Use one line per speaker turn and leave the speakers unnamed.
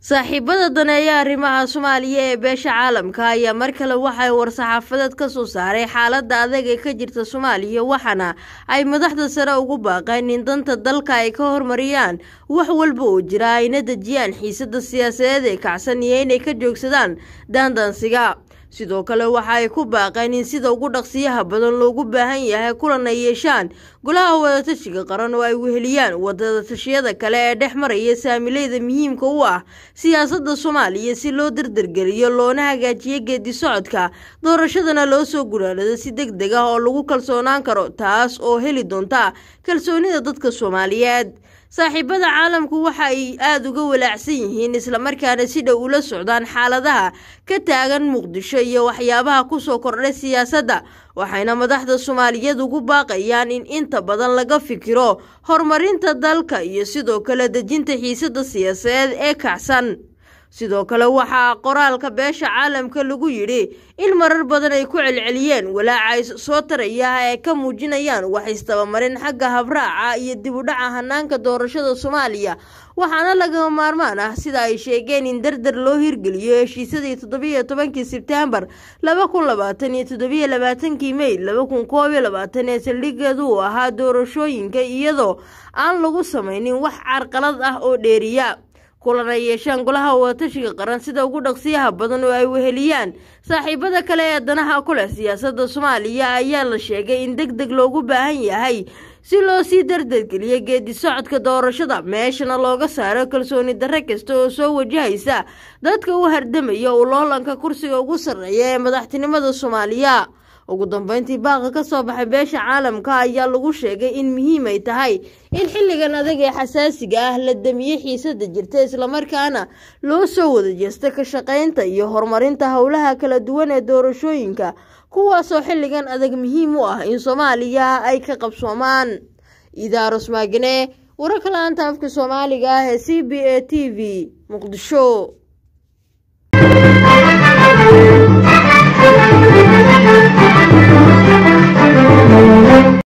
saaxiibada daneeya arrimaha soomaaliya ee beesha caalamka ayaa mar kale waxay war-saxaafadeed ka soo saaray xaaladda adag ee ka jirta soomaaliya waxaana ay madaxda sare ugu baaqeen in danta dalka ay ka hormariyaan wax walba oo jira ayna dejiyaan xiisada siyaasadeed ee kacsan iyo inay ka joogsadaan daandaansiga sidoo kale waxa ay ku baaqeen in sida ugu dhaqsiyaha badan loogu baahan yahay kulan ay yeeshaan golaha wadatashiga qaran oo ay weheliyaan wadada tashiyada kale ee dhex maraya saamilayda muhiimka u ah siyaasadda soomaaliya si loo dardargeliyo loona hagaajiyo geedi socodka doorashadana loo soo guraarado si deg deg ah oo lagu kalsoonaan karo taas oo heli doonta kalsoonida dadka soomaaliyeed saaxiibada caalamku waxa ay aada uga walaacsan yihiin islamarkaana si dhow ula socdaan xaaladaha ka taagan muqdisho iyo waxyaabaha ku soo kordhay siyaasadda waxayna madaxda soomaaliyeed ugu baaqayaan in inta badan laga fikiro horumarinta dalka iyo sidoo kale dejinta xiisada siyaasadeed ee kacsan sidoo kale waxaa qoraalka beesha caalamka lagu yidhi in marar badan ay ku celceliyeen walaaca soo taraya ay ka muujinayaan wax istabamarin xagga habraaca iyo dibudhaca hanaanka doorashada soomaaliya waxaana lagama maarmaan ah sida ay sheegeen in dardar loo hirgeliyo heshiisadii toddobiiyo tobankii sebtembar laba kun labaatan iyo toddobiiyo labaatankii mey laba kun koob iyo labaatan ee saldhigeedu ahaa doorashooyinka iyadoo aan lagu samaynin wax carqalad ah oo dheeriya kulan ay yeeshaan golaha wadatashiga qaran sida ugu dhaqsiyaha badan oo ay weheliyaan saaxiibada kale ee danaha ku leh siyaasadda soomaaliya ayaa la sheegay in deg deg loogu baahan yahay si loo sii dardadgeliyo geedi socodka doorashada meeshana looga saaro kalsooni darre kasta oo soo wajahaysa dadka u hardamaya u loolanka kursiga ugu sarreeya ee madaxtinimada soomaaliya ugu dambeyntii baaqa ka soo baxay beesha caalamka ayaa lagu sheegay in muhiim ay tahay in xilligan adag ee xasaasiga ah la damiye xiisadda jirta islamarkaana loo soo wada jeesta ka shaqaynta iyo horumarinta howlaha kala duwan ee doorashooyinka kuwaasoo xilligan adag muhiim u ah in soomaaliya ay ka qabsoomaan idaaros maagane wararka la afka soomaaliga ah ee c b a t v muqdisho